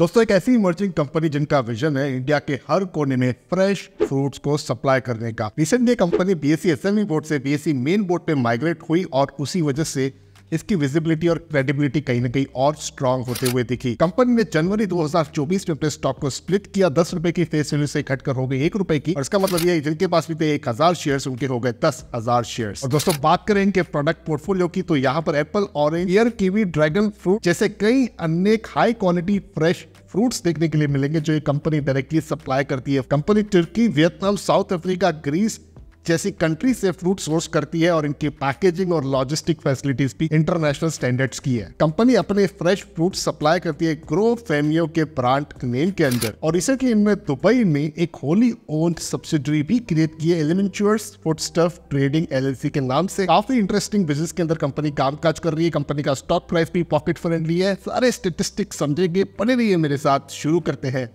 दोस्तों एक ऐसी इमर्जिंग कंपनी जिनका विजन है इंडिया के हर कोने में फ्रेश फ्रूट्स को सप्लाई करने का recently company BSC SME board से बीएससी मेन बोर्ड पे माइग्रेट हुई और उसी वजह से इसकी विजिबिलिटी और क्रेडिबिलिटी कहीं ना कहीं और स्ट्रांग होते हुए दिखी कंपनी ने जनवरी 2024 में अपने स्टॉक को स्प्लिट किया दस रुपए की फेस वैल्यू से घटकर हो गई एक रुपए की और इसका मतलब ये जिनके पास भी थे एक हजार शेयर उनके हो गए दस हजार शेयर और दोस्तों बात करें इनके प्रोडक्ट पोर्टफोलियो की तो यहाँ पर apple orange kiwi dragon fruit जैसे कई अनेक हाई क्वालिटी फ्रेश फ्रूट्स देखने के लिए मिलेंगे जो ये कंपनी डायरेक्टली सप्लाई करती है company Turkey Vietnam South Africa Greece जैसी कंट्री से फ्रूट सोर्स करती है और इनकी पैकेजिंग और लॉजिस्टिक फैसिलिटीज भी इंटरनेशनल स्टैंडर्ड्स की है कंपनी अपने फ्रेश फ्रूट सप्लाई करती है ग्रो फेमियो के ब्रांड नेम के अंदर और रिसेंटली इनमें दुबई में एक होली ओन्ड सब्सिडरी भी क्रिएट की है एलिमेंचुअर्स फूड स्टफ ट्रेडिंग एल के नाम से काफी इंटरेस्टिंग बिजनेस के अंदर कंपनी काम काज कर रही है कंपनी का स्टॉक प्राइस भी पॉकेट फ्रेंडली है सारे स्टेटिस्टिक्स समझेंगे बने रही मेरे साथ शुरू करते हैं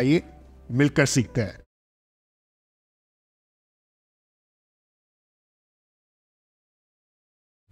आइए मिलकर सीखते हैं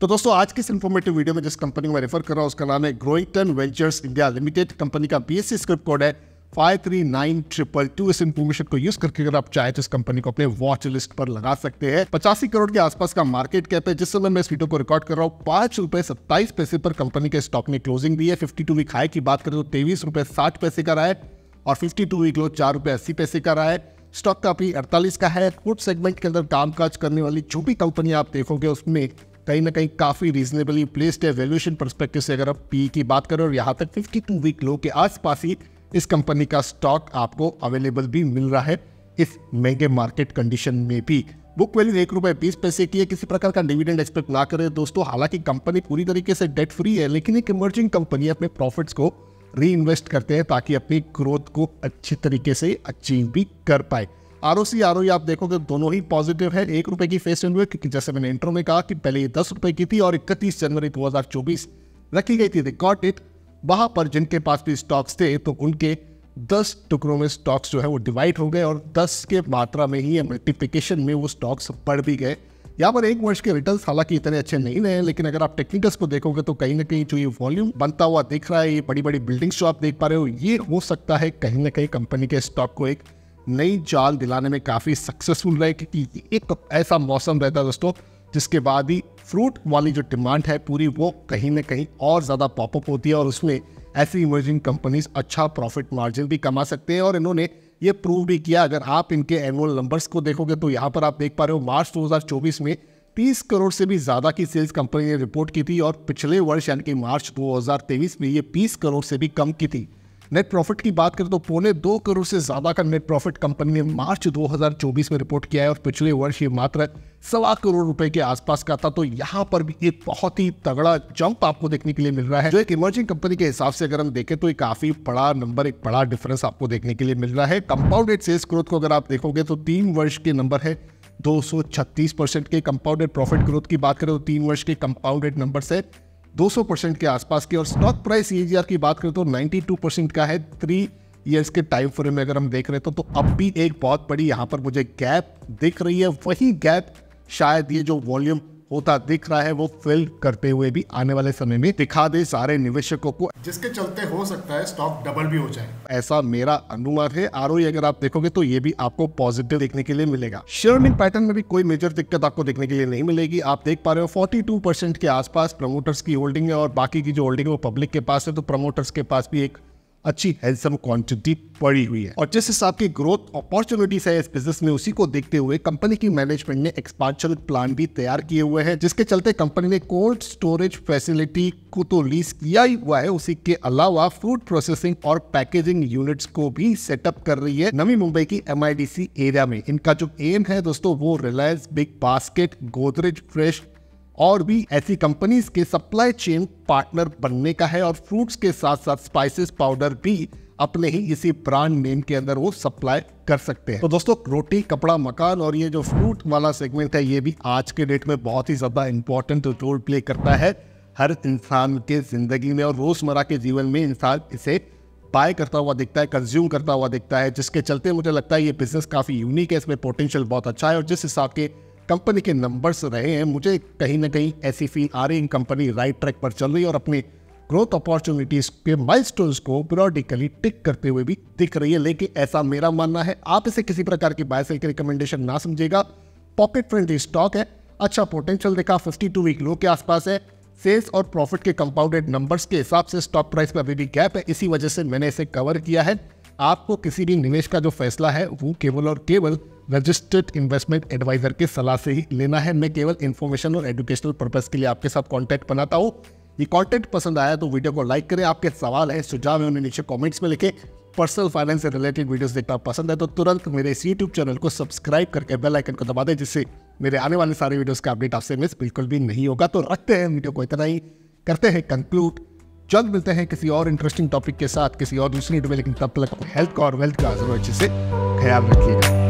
तो दोस्तों आज की इस इन्फॉर्मेटिव वीडियो में जिस कंपनी को मैं रेफर कर रहा हूँ उसका नाम है ग्रोइटन वेंचर्स इंडिया लिमिटेड कंपनी का बी स्क्रिप्ट कोड है five three nine triple two इस इन्फॉर्मेशन को यूज करके अगर आप चाहे तो इस कंपनी को अपने वॉच लिस्ट पर लगा सकते हैं पचासी करोड़ के आसपास का मार्केट कैप है जिस समय मैं इस वीडियो को रिकॉर्ड कर रहा हूँ पांच रुपए सत्ताईस पैसे पर कंपनी के स्टॉक ने क्लोजिंग दी है फिफ्टी टू वीक हाई की बात करें तो तेईस रुपए साठ पैसे का रहा है और फिफ्टी टू वीक लो चार रुपए अस्सी पैसे का रहा है स्टॉक का अभी अड़तालीस का है फूड सेगमेंट के अंदर कामकाज करने वाली जो भी कंपनियां आप देखोगे उसमें कहीं ना कहीं काफ़ी रीजनेबली प्लेस्ड है वैल्यूशन परस्पेक्टिव से अगर आप पी e की बात करें और यहाँ तक फिफ्टी टू वीक लो के आसपास ही इस कंपनी का स्टॉक आपको अवेलेबल भी मिल रहा है इस महंगे मार्केट कंडीशन में भी बुक वैल्यू एक रुपये बीस पैसे की है किसी प्रकार का डिविडेंड एक्सपेक्ट ना करें दोस्तों हालांकि कंपनी पूरी तरीके से डेट फ्री है लेकिन एक इमर्जिंग कंपनी अपने प्रॉफिट्स को री करते हैं ताकि अपनी ग्रोथ को अच्छे तरीके से अचीव भी कर पाए R O C R O आप देखोगे दोनों ही पॉजिटिव है एक रुपए की फेस वैल्यू क्योंकि जैसे मैंने इंट्रो में कहा कि पहले ये दस रुपए की थी और इकतीस जनवरी दो हज़ार चौबीस रखी गई थी रिकॉर्ड इट वहां पर जिनके पास भी स्टॉक्स थे तो उनके दस टुकड़ों में स्टॉक्स जो है वो डिवाइड हो गए और दस के मात्रा में ही मल्टीप्लीकेशन में वो स्टॉक्स बढ़ भी गए यहाँ पर एक वर्ष के रिटर्न हालांकि इतने अच्छे नहीं रहे लेकिन अगर आप टेक्निकल्स को देखोगे तो कहीं ना कहीं जो ये वॉल्यूम बनता हुआ दिख रहा है ये बड़ी बड़ी बिल्डिंग्स जो आप देख पा रहे हो ये हो सकता है कहीं ना कहीं कंपनी के स्टॉक को एक नई चाल दिलाने में काफ़ी सक्सेसफुल रहे क्योंकि एक ऐसा मौसम रहता है दोस्तों जिसके बाद ही फ्रूट वाली जो डिमांड है पूरी वो कहीं ना कहीं और ज़्यादा पॉपअप होती है और उसमें ऐसी इमर्जिंग कंपनीज अच्छा प्रॉफिट मार्जिन भी कमा सकते हैं और इन्होंने ये प्रूव भी किया अगर आप इनके एनुअल नंबर्स को देखोगे तो यहाँ पर आप देख पा रहे हो मार्च 2024 में 30 करोड़ से भी ज़्यादा की सेल्स कंपनी ने रिपोर्ट की थी और पिछले वर्ष यानी कि मार्च 2023 में ये 20 करोड़ से भी कम की थी नेट प्रॉफिट की बात करें तो पौने दो करोड़ से ज़्यादा का नेट प्रॉफिट कंपनी ने मार्च 2024 में रिपोर्ट किया है और पिछले वर्ष ये मात्र सवा करोड़ रुपए के आसपास का था तो यहाँ पर भी एक बहुत ही तगड़ा जंप आपको देखने के लिए मिल रहा है जो एक इमर्जिंग कंपनी के हिसाब से अगर हम देखें तो एक काफी बड़ा नंबर एक बड़ा डिफरेंस आपको देखने के लिए मिल रहा है कंपाउंडेड सेल्स ग्रोथ को अगर आप देखोगे तो तीन वर्ष के नंबर है 236 परसेंट के कंपाउंडेड प्रॉफिट ग्रोथ की बात करें तो तीन वर्ष के कंपाउंडेड नंबर है 200 परसेंट के आसपास की और स्टॉक प्राइस ई की बात करें तो 92 परसेंट का है थ्री ईयर्स के टाइम फ्रेम में अगर हम देख रहे तो, तो अब भी एक बहुत बड़ी यहाँ पर मुझे गैप दिख रही है वही गैप शायद ये जो वॉल्यूम होता दिख रहा है वो फिल करते हुए भी आने वाले समय में दिखा दे सारे निवेशकों को जिसके चलते हो सकता है स्टॉक डबल भी हो जाए ऐसा मेरा अनुमान है आर अगर आप देखोगे तो ये भी आपको पॉजिटिव देखने के लिए मिलेगा शेयर पैटर्न में भी कोई मेजर दिक्कत आपको देखने के लिए नहीं मिलेगी आप देख पा रहे हो फोर्टी टू परसेंट के आसपास प्रमोटर्स की होल्डिंग है और बाकी की जो होल्डिंग है वो पब्लिक के पास है तो प्रमोटर्स के पास भी एक अच्छी हैंडसम क्वांटिटी पड़ी हुई है और जिस हिसाब की ग्रोथ अपॉर्चुनिटीज है इस बिजनेस में उसी को देखते हुए कंपनी की मैनेजमेंट ने एक्सपांशन प्लान भी तैयार किए हुए हैं जिसके चलते कंपनी ने कोल्ड स्टोरेज फैसिलिटी को तो लीज किया ही हुआ है उसी के अलावा फूड प्रोसेसिंग और पैकेजिंग यूनिट को भी सेटअप कर रही है नवी मुंबई की एम एरिया में इनका जो एम है दोस्तों वो Reliance Big Basket Godrej Fresh और भी ऐसी कंपनीज के सप्लाई चेन पार्टनर बनने का है और फ्रूट्स के साथ साथ स्पाइसेस पाउडर भी अपने ही इसी ब्रांड नेम के अंदर वो सप्लाई कर सकते हैं तो दोस्तों रोटी कपड़ा मकान और ये जो फ्रूट वाला सेगमेंट है ये भी आज के डेट में बहुत ही ज़्यादा इंपॉर्टेंट रोल प्ले करता है हर इंसान के ज़िंदगी में और रोज़मर्रा के जीवन में इंसान इसे बाय करता हुआ दिखता है कंज्यूम करता हुआ दिखता है जिसके चलते मुझे लगता है ये बिज़नेस काफ़ी यूनिक है इसमें पोटेंशियल बहुत अच्छा है और जिस हिसाब के कंपनी के नंबर्स रहे हैं मुझे कहीं ना कहीं ऐसी फील आ रही कंपनी राइट ट्रैक पर चल रही है और अपने ग्रोथ अपॉर्चुनिटीज के माइलस्टोन्स को पीरियडिकली टिक करते हुए भी दिख रही है लेकिन ऐसा मेरा मानना है आप इसे किसी प्रकार की बायसेल की रिकमेंडेशन ना समझेगा पॉकेट फ्रेंडली स्टॉक है अच्छा पोटेंशियल देखा 52 वीक लो के आसपास है सेल्स और प्रॉफिट के कंपाउंडेड नंबर्स के हिसाब से स्टॉक प्राइस में अभी भी गैप है इसी वजह से मैंने इसे कवर किया है आपको किसी भी निवेश का जो फैसला है वो केवल और केवल रजिस्टर्ड इन्वेस्टमेंट एडवाइजर की सलाह से ही लेना है मैं केवल इन्फॉर्मेशन और एजुकेशनल पर्पज़ के लिए आपके साथ कॉन्टैक्ट बनाता हूँ ये कॉन्टेंट पसंद आया तो वीडियो को लाइक करें आपके सवाल है सुझाव है उन्हें नीचे कॉमेंट्स में लिखे पर्सनल फाइनेंस से रिलेटेड वीडियोस देखना पसंद है तो तुरंत मेरे इस यूट्यूब चैनल को सब्सक्राइब करके बेल आइकन को दबा दें जिससे मेरे आने वाले सारे वीडियोस का अपडेट आपसे मिस बिल्कुल भी नहीं होगा तो रखते हैं वीडियो को इतना ही करते हैं कंक्लूड जल्द मिलते हैं किसी और इंटरेस्टिंग टॉपिक के साथ किसी और दूसरी वीडियो में लेकिन तब तक हेल्थ का और वेल्थ का जरूर अच्छे से ख्याल रखिएगा